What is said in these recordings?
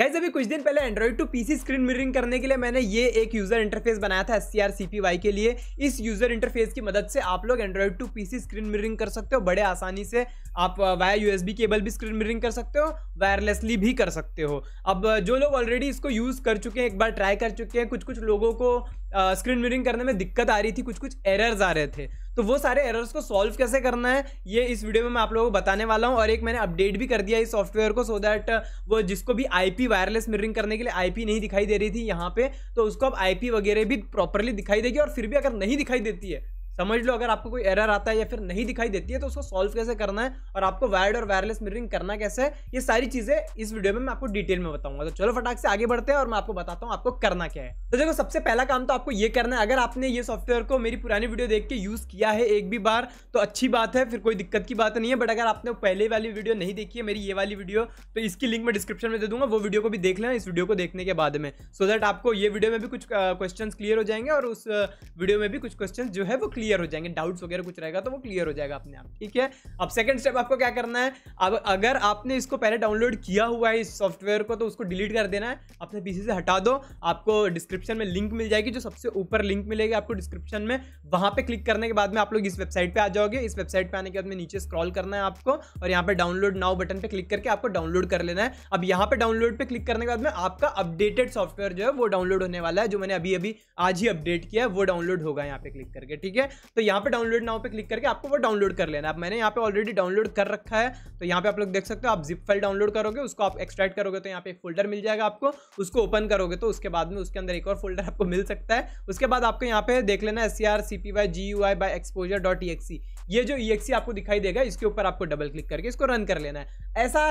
guys अभी कुछ दिन पहले Android to PC screen mirroring करने के लिए मैंने ये एक यूजर इंटरफेस बनाया था एस सी के लिए इस यूजर इंटरफेस की मदद से आप लोग Android to PC screen mirroring कर सकते हो बड़े आसानी से आप वाया यूएसबी केबल भी स्क्रीन मिररिंग कर सकते हो वायरलेसली भी कर सकते हो अब जो लोग ऑलरेडी इसको यूज़ कर चुके हैं एक बार ट्राई कर चुके हैं कुछ कुछ लोगों को स्क्रीन मिरिंग करने में दिक्कत आ रही थी कुछ कुछ एरर्स आ रहे थे तो वो सारे एरर्स को सॉल्व कैसे करना है ये इस वीडियो में मैं आप लोगों को बताने वाला हूँ और एक मैंने अपडेट भी कर दिया इस सॉफ्टवेयर को सो so दैट वो जिसको भी आईपी वायरलेस मिररिंग करने के लिए आईपी नहीं दिखाई दे रही थी यहाँ पे तो उसको अब आईपी वगैरह भी प्रॉपरली दिखाई देगी और फिर भी अगर नहीं दिखाई देती है समझ लो अगर आपको कोई एरर आता है या फिर नहीं दिखाई देती है तो उसको सॉल्व कैसे करना है और आपको वायर्ड और वायरलेस मिररिंग करना कैसे है ये सारी चीजें इस वीडियो में मैं आपको डिटेल में बताऊंगा तो चलो फटाक से आगे बढ़ते हैं और मैं आपको बताता हूँ आपको करना क्या है तो देखो सबसे पहला काम तो आपको ये करना है अगर आपने ये सॉफ्टवेयर को मेरी पुरानी वीडियो देख के यूज किया है एक भी बार तो अच्छी बात है फिर कोई दिक्कत की बात नहीं है बट अगर आपने पहले वाली वीडियो नहीं देखी है मेरी ये वाली वीडियो तो इसकी लिंक मैं डिस्क्रिप्शन में दे दूंगा वो वीडियो को भी देख लेना इस वीडियो को देखने के बाद में सो देट दैट आपको ये वीडियो में भी कुछ क्वेश्चन क्लियर हो जाएंगे और उस वीडियो में भी कुछ क्वेश्चन जो है वो क्लियर क्लियर हो जाएंगे डाउट्स वगैरह कुछ रहेगा तो वो क्लियर हो जाएगा अपने आप ठीक है अब सेकंड स्टेप आपको क्या करना है अब अगर आपने इसको पहले डाउनलोड किया हुआ है इस सॉफ्टवेयर को तो उसको डिलीट कर देना है अपने पीसी से हटा दो आपको डिस्क्रिप्शन में लिंक मिल जाएगी जो सबसे ऊपर लिंक मिलेगी आपको डिस्क्रिप्शन में वहां पर क्लिक करने के बाद में आप लोग इस वेबसाइट पर आ जाओगे इस वेबसाइट पर आने के बाद में नीचे स्क्रॉल करना है आपको और यहाँ पर डाउनलोड नाउ बटन पर क्लिक करके आपको डाउनलोड कर लेना है अब यहाँ पर डाउनलोड पर क्लिक करने के बाद में आपका अपडेटेड सॉफ्टवेयर जो है वो डाउनलोड होने वाला है जो मैंने अभी अभी आज ही अपडेट किया है वो डाउनलोड होगा यहाँ पे क्लिक करके ठीक है तो यहाँ पे डाउनलोड नाउ पे क्लिक करके आपको वो डाउनलोड कर लेना अब मैंने यहाँ पे ऑलरेडी डाउनलोड कर रखा है तो यहाँ पे आप लोग देख सकते हो आप जिप फाइल डाउनलोड करोगे उसको आप एक्सट्रैक्ट करोगे तो यहाँ पे एक फोल्डर मिल जाएगा आपको उसको ओपन करोगे तो उसके बाद में उसके अंदर एक और फोल्डर आपको मिल सकता है उसके बाद आपको यहाँ पे देख लेना S C R C P Y G U I by exposure dot E एक्सी ये जो ई e एक्सी e आपको दिखाई देगा इसके ऊपर आपको डबल क्लिक करके इसको रन कर लेना है ऐसा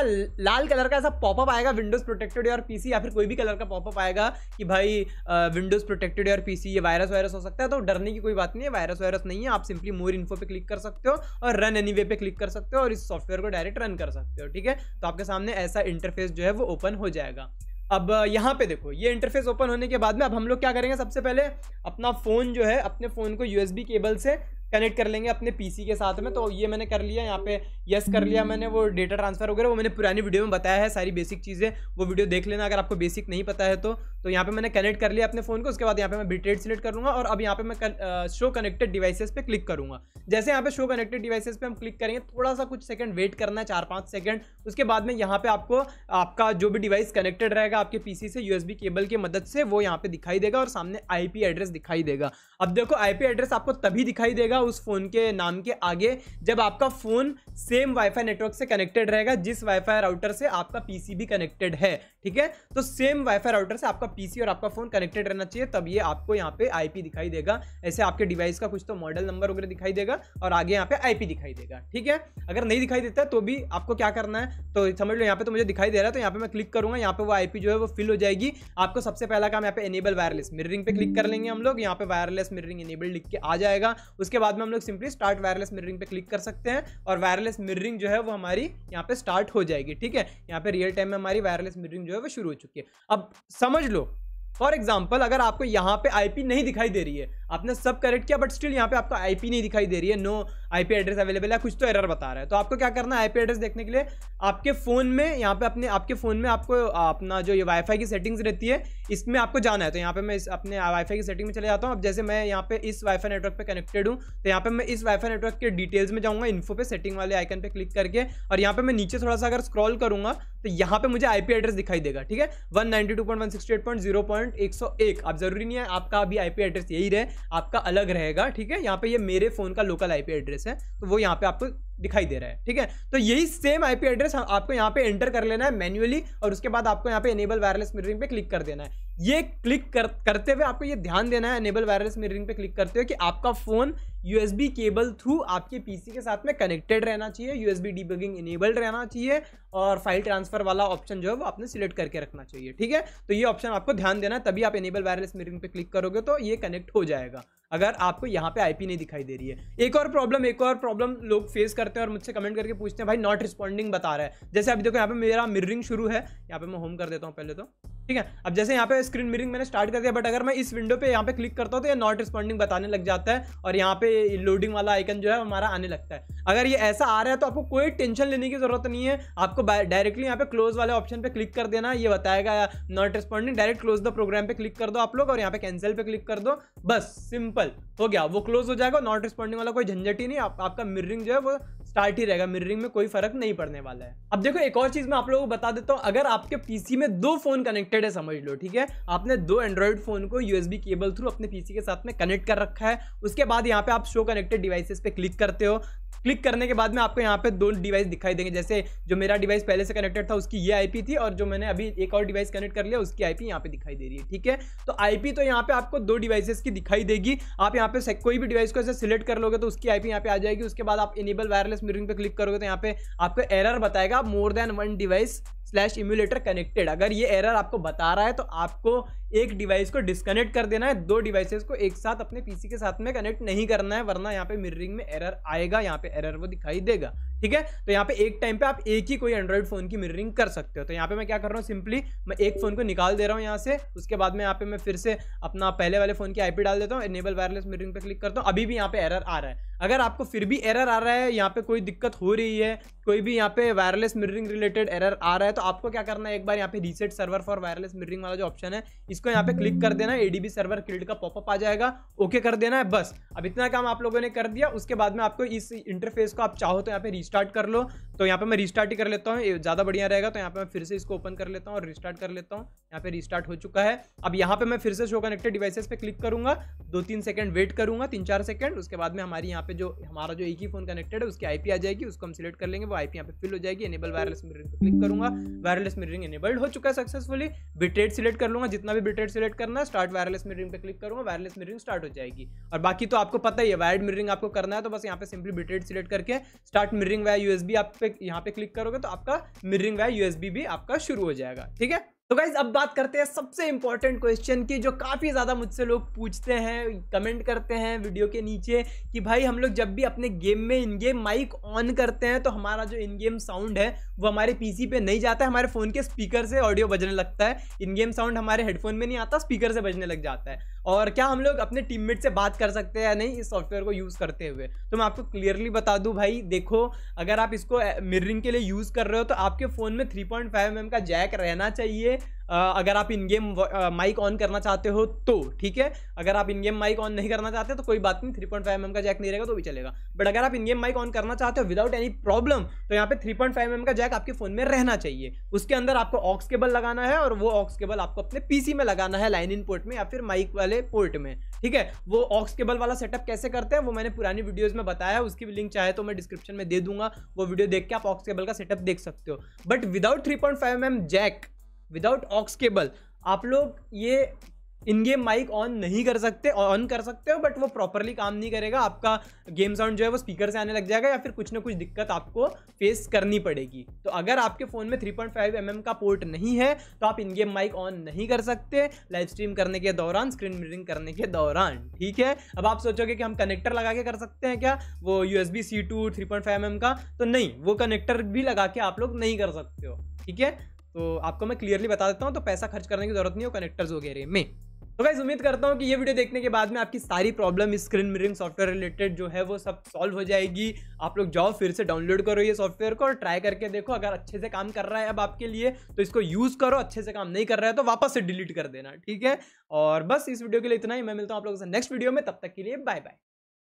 लाल कलर का ऐसा पॉपअप आएगा विंडोज प्रोटेक्टेड और पीसी या फिर कोई भी कलर का पॉपअप आएगा कि भाई विंडोज प्रोटेक्टेड और पीसी ये वायरस वायरस हो सकता है तो डरने की कोई बात नहीं है वायरस वायरस नहीं है आप सिंपली मोर इन्फो पे क्लिक कर सकते हो और रन एनी पे क्लिक कर सकते हो और इस सॉफ्टवेयर को डायरेक्ट रन कर सकते हो ठीक है तो आपके सामने ऐसा इंटरफेस जो है वो ओपन हो जाएगा अब यहाँ पे देखो ये इंटरफेस ओपन होने के बाद में अब हम लोग क्या करेंगे सबसे पहले अपना फ़ोन जो है अपने फ़ोन को यूएसबी केबल से कनेक्ट कर लेंगे अपने पीसी के साथ में तो ये मैंने कर लिया यहाँ पे यस कर लिया मैंने वो डेटा ट्रांसफर वगैरह वो मैंने पुरानी वीडियो में बताया है सारी बेसिक चीज़ें वो वीडियो देख लेना अगर आपको बेसिक नहीं पता है तो तो यहाँ पे मैंने कनेक्ट कर लिया अपने फ़ोन को उसके बाद यहाँ पे मैं बिट्रेट सिलेक्ट करूँगा और अब यहाँ पे मैं शो कनेक्टेड डिवाइसेज पर क्लिक करूँगा जैसे यहाँ पे शो कनेक्टेड डिवाइसेस पे हम क्लिक करेंगे थोड़ा सा कुछ सेकंड वेट करना है चार पाँच सेकंड उसके बाद में यहाँ पर आपको आपका जो भी डिवाइस कनेक्टेड रहेगा आपके पी से यू केबल की मदद से वो यहाँ पे दिखाई देगा और सामने आई एड्रेस दिखाई देगा अब देखो आई एड्रेस आपको तभी दिखाई देगा रहेगा उस फ़ोन के नाम के आगे जब आपका फ़ोन सेम वाईफाई नेटवर्क से कनेक्टेड रहेगा जिस वाईफाई राउटर से आपका पीसी भी कनेक्टेड है ठीक है तो सेम वाईफाई राउटर से आपका पीसी और आपका फ़ोन कनेक्टेड रहना चाहिए तब ये आपको यहाँ पे आईपी दिखाई देगा ऐसे आपके डिवाइस का कुछ तो मॉडल नंबर वगैरह दिखाई देगा और आगे यहाँ पे आईपी दिखाई देगा ठीक है अगर नहीं दिखाई देता तो भी आपको क्या करना है तो समझ लो यहाँ पे तो मुझे दिखाई दे रहा है तो यहाँ पे मैं क्लिक करूंगा यहाँ पे वो आईपी जो है वो फिल हो जाएगी आपको सबसे पहला काम यहाँ पे एनेबल वायरलेस मिररिंग पे क्लिक कर लेंगे हम लोग यहाँ पे वायरलेस मिररिंग एनेबल लिख के आ जाएगा उसके बाद बाद में हम लोग सिंपली स्टार्ट वायरलेस मिररिंग पे क्लिक कर सकते हैं और वायरलेस मिररिंग जो है वो हमारी यहाँ पे स्टार्ट हो जाएगी ठीक है यहाँ पे रियल टाइम में हमारी वायरलेस मिररिंग जो है वो शुरू हो चुकी है अब समझ लो फॉर एग्जाम्पल अगर आपको यहाँ पे आईपी नहीं दिखाई दे रही है आपने सब करेक्ट किया बट स्टिल यहाँ पे आपको आईपी नहीं दिखाई दे रही है नो आईपी एड्रेस अवेलेबल है कुछ तो एरर बता रहा है तो आपको क्या करना है आईपी एड्रेस देखने के लिए आपके फ़ोन में यहाँ पे अपने आपके फ़ोन में आपको अपना जो ये वाईफाई की सेटिंग्स रहती है इसमें आपको जाना है तो यहाँ पे मैं इस अपने वाईफाई की सेटिंग में चले जाता हूँ अब जैसे मैं यहाँ पे इस वाईफाई नेटवर्क पर कनेक्टेड हूँ तो यहाँ पे मैं इस वाईफाई नेटवर्क के डिटेल्स में जाऊँगा इन्फो पे सेटिंग वाले आइकन पर क्लिक करके और यहाँ पे मैं नीचे थोड़ा सा अगर स्क्रॉल करूँगा तो यहाँ पे मुझे आई एड्रेस दिखाई देगा ठीक है वन करंट 101 अब जरूरी नहीं है आपका अभी आईपी एड्रेस यही रहे आपका अलग रहेगा ठीक है यहाँ पे ये मेरे फ़ोन का लोकल आईपी एड्रेस है तो वो यहाँ पे आपको दिखाई दे रहा है ठीक है तो यही सेम आईपी एड्रेस आपको यहाँ पे एंटर कर लेना है मैन्युअली और उसके बाद आपको यहाँ पे एनेबल वायरलेस मिररिंग पे क्लिक कर देना है ये क्लिक कर, करते हुए आपको ये ध्यान देना है एनेबल वायरलेस मिररिंग पे क्लिक करते हुए कि आपका फ़ोन यूएसबी केबल थ्रू आपके पीसी के साथ में कनेक्टेड रहना चाहिए यूएसबी डीबगिंग इनेबल्ड रहना चाहिए और फाइल ट्रांसफ़र वाला ऑप्शन जो है वो आपने सिलेक्ट करके रखना चाहिए ठीक है तो ये ऑप्शन आपको ध्यान देना है तभी आप एनेबल वायरलेस मिररिंग पे क्लिक करोगे तो ये कनेक्ट हो जाएगा अगर आपको यहाँ पे आईपी नहीं दिखाई दे रही है एक और प्रॉब्लम एक और प्रॉब्लम लोग फेस करते हैं और मुझसे कमेंट करके पूछते हैं भाई नॉट रिस्पॉन्डिंग बता रहा है जैसे अभी देखो यहाँ पे मेरा मिररिंग शुरू है यहाँ पे मैं होम कर देता हूँ पहले तो ठीक है अब जैसे यहाँ पे स्क्रीन मिरिंग मैंने स्टार्ट कर दिया बट अगर मैं इस विंडो पे यहाँ पे क्लिक करता हूँ तो ये नॉट रिस्पॉन्डिंग बताने लग जाता है और यहाँ पे लोडिंग वाला आइकन जो है हमारा आने लगता है अगर ये ऐसा आ रहा है तो आपको कोई टेंशन लेने की जरूरत नहीं है आपको डायरेक्टली यहाँ पे क्लोज वाले ऑप्शन पे क्लिक कर देना ये बताएगा not responding direct close the program पे क्लिक कर दो आप लोग और यहाँ पे कैंसिल पे क्लिक कर दो बस सिंपल हो गया वो क्लोज हो जाएगा नॉट रिस्पॉन्डिंग वाला कोई झंझट ही नहीं आपका मिररिंग जो है वो स्टार्ट ही रहेगा मिररिंग में कोई फर्क नहीं पड़ने वाला है अब देखो एक और चीज मैं आप लोगों को बता देता हूँ अगर आपके पीसी में दो फोन कनेक्टेड है समझ लो ठीक है आपने दो एंड्रॉइड फोन को यूएसबी केबल थ्रू अपने पीसी के साथ में कनेक्ट कर रखा है उसके बाद यहाँ पे आप शो कनेक्टेड डिवाइसेस पे क्लिक करते हो क्लिक करने के बाद में आपको यहाँ पे दो डिवाइस दिखाई देंगे जैसे जो मेरा डिवाइस पहले से कनेक्टेड था उसकी ये आईपी थी और जो मैंने अभी एक और डिवाइस कनेक्ट कर लिया उसकी आईपी यहाँ पे दिखाई दे रही है ठीक है तो आईपी तो यहाँ पे आपको दो डिवाइसेस की दिखाई देगी आप यहाँ पे कोई भी डिवाइस को ऐसे सिलेक्ट कर लोगे तो उसकी आईपी यहाँ पे आ जाएगी उसके बाद आप इनेबल वायरलेस कंटिन्यूस मिररिंग पे क्लिक करोगे तो यहाँ पे आपको एरर बताएगा more than one device slash emulator connected अगर ये एरर आपको बता रहा है तो आपको एक डिवाइस को डिस्कनेक्ट कर देना है दो डिवाइसेस को एक साथ अपने पीसी के साथ में कनेक्ट नहीं करना है वरना यहाँ पे मिररिंग में एरर आएगा यहाँ पे एरर वो दिखाई देगा ठीक है तो यहाँ पे एक टाइम पे आप एक ही कोई एंड्रॉइड फोन की मिररिंग कर सकते हो तो यहाँ पे मैं क्या कर रहा हूँ सिंपली मैं एक फोन को निकाल दे रहा हूँ यहाँ से उसके बाद में यहाँ पे मैं फिर से अपना पहले वाले फोन की आईपी डाल देता हूँ एनेबल वायरलेस मिररिंग पे क्लिक करता हूँ अभी भी यहाँ पे एरर आ रहा है अगर आपको फिर भी एरर आ रहा है यहाँ पे कोई दिक्कत हो रही है कोई भी यहाँ पे वायरलेस मिररिंग रिलेटेड एरर आ रहा है तो आपको क्या करना है एक बार यहाँ पे reset server for wireless mirroring वाला जो ऑप्शन है इसको यहाँ पे क्लिक कर देना एडीबी सर्वर क्रिएट का पॉपअप आ जाएगा ओके कर देना है बस अब इतना काम आप लोगों ने कर दिया उसके बाद में आपको इस इंटरफेस को आप चाहो तो यहाँ पे रिस्टार्ट कर लो तो यहाँ पे मैं रिस्टार्ट ही कर लेता हूँ ज़्यादा बढ़िया रहेगा तो यहाँ पे मैं फिर से इसको ओपन कर लेता हूँ और रिस्टार्ट कर लेता हूँ यहाँ पे रिस्टार्ट हो चुका है अब यहाँ पे मैं फिर से शो कनेक्टेड डिवाइसेस पे क्लिक करूंगा दो तीन सेकंड वेट करूंगा तीन चार सेकंड उसके बाद में हमारी यहाँ पे जो हमारा जो एक ही फोन कनेक्टेड है उसकी आईपी आ जाएगी उसको हम सिलेक्ट कर लेंगे वो आईपी यहाँ पे फिल हो जाएगी एनेबल वायरलेस मिररिंग क्लिक करूंगा वायरलेस मिररिंग एनेबल्ड हो चुका है सक्सेसफुली बिटरेट सिलेक्ट कर लूंगा जितना भी बिटरेट रेट सिलेक्ट करना है स्टार्ट वायरलेस मीटरिंग पे क्लिक करूंगा वायरलेस मीटरिंग स्टार्ट हो जाएगी और बाकी तो आपको पता ही है वायर्ड मीटरिंग आपको करना है तो बस यहाँ पे सिंपली बिटरेट रेट सिलेक्ट करके स्टार्ट मीटरिंग वाया यूएसबी आप पे यहाँ पे क्लिक करोगे तो आपका मीटरिंग वाया यूएसबी भी आपका शुरू हो जाएगा ठीक है तो गाइज अब बात करते हैं सबसे इंपॉर्टेंट क्वेश्चन की जो काफ़ी ज़्यादा मुझसे लोग पूछते हैं कमेंट करते हैं वीडियो के नीचे कि भाई हम लोग जब भी अपने गेम में इन गेम माइक ऑन करते हैं तो हमारा जो इन गेम साउंड है वो हमारे पीसी पे नहीं जाता है हमारे फ़ोन के स्पीकर से ऑडियो बजने लगता है इन गेम साउंड हमारे हेडफोन में नहीं आता स्पीकर से बजने लग जाता है और क्या हम लोग अपने टीममेट से बात कर सकते हैं या नहीं इस सॉफ्टवेयर को यूज़ करते हुए तो मैं आपको क्लियरली बता दूँ भाई देखो अगर आप इसको मिररिंग eh, के लिए यूज़ कर रहे हो तो आपके फ़ोन में थ्री पॉइंट का जैक रहना चाहिए अगर आप इन गेम माइक ऑन करना चाहते हो तो ठीक है अगर आप इन गेम माइक ऑन नहीं करना चाहते तो कोई बात नहीं थ्री पॉइंट फाइव एम का जैक नहीं रहेगा तो भी चलेगा बट अगर आप इन गेम माइक ऑन करना चाहते हो विदाउट एनी प्रॉब्लम तो यहाँ पे थ्री पॉइंट फाइव एम का जैक आपके फोन में रहना चाहिए उसके अंदर आपको ऑक्स केबल लगाना है और वो ऑक्स केबल आपको अपने पीसी में लगाना है लाइन इन पोर्ट में या फिर माइक वाले पोर्ट में ठीक है वो ऑक्स केबल वाला सेटअप कैसे करते हैं वो मैंने पुरानी वीडियोज में बताया उसकी भी लिंक चाहे तो मैं डिस्क्रिप्शन में दे दूंगा वो वीडियो देख के आप ऑक्स केबल का सेटअप देख सकते हो but without three point five M jack without aux cable आप लोग ये इन गेम माइक ऑन नहीं कर सकते ऑन कर सकते हो बट वो प्रॉपरली काम नहीं करेगा आपका गेम साउंड जो है वो स्पीकर से आने लग जाएगा या फिर कुछ ना कुछ दिक्कत आपको फेस करनी पड़ेगी तो अगर आपके फ़ोन में 3.5 पॉइंट mm का पोर्ट नहीं है तो आप इन गेम माइक ऑन नहीं कर सकते लाइव स्ट्रीम करने के दौरान स्क्रीन रीडिंग करने के दौरान ठीक है अब आप सोचोगे कि हम कनेक्टर लगा के कर सकते हैं क्या वो U S B C to three point five M M का तो नहीं वो कनेक्टर भी लगा के आप लोग नहीं कर सकते हो ठीक है तो आपको मैं क्लियरली बता देता हूँ तो पैसा खर्च करने की जरूरत नहीं हो कनेक्टर्स वगैरह में तो गाइज उम्मीद करता हूँ कि ये वीडियो देखने के बाद में आपकी सारी problem screen mirroring software related जो है वो सब सॉल्व हो जाएगी आप लोग जाओ फिर से डाउनलोड करो ये सॉफ्टवेयर को और ट्राई करके देखो अगर अच्छे से काम कर रहा है अब आपके लिए तो इसको यूज़ करो अच्छे से काम नहीं कर रहा है तो वापस से डिलीट कर देना ठीक है और बस इस वीडियो के लिए इतना ही मैं मिलता हूँ आप लोगों से नेक्स्ट वीडियो में तब तक के लिए बाय बाय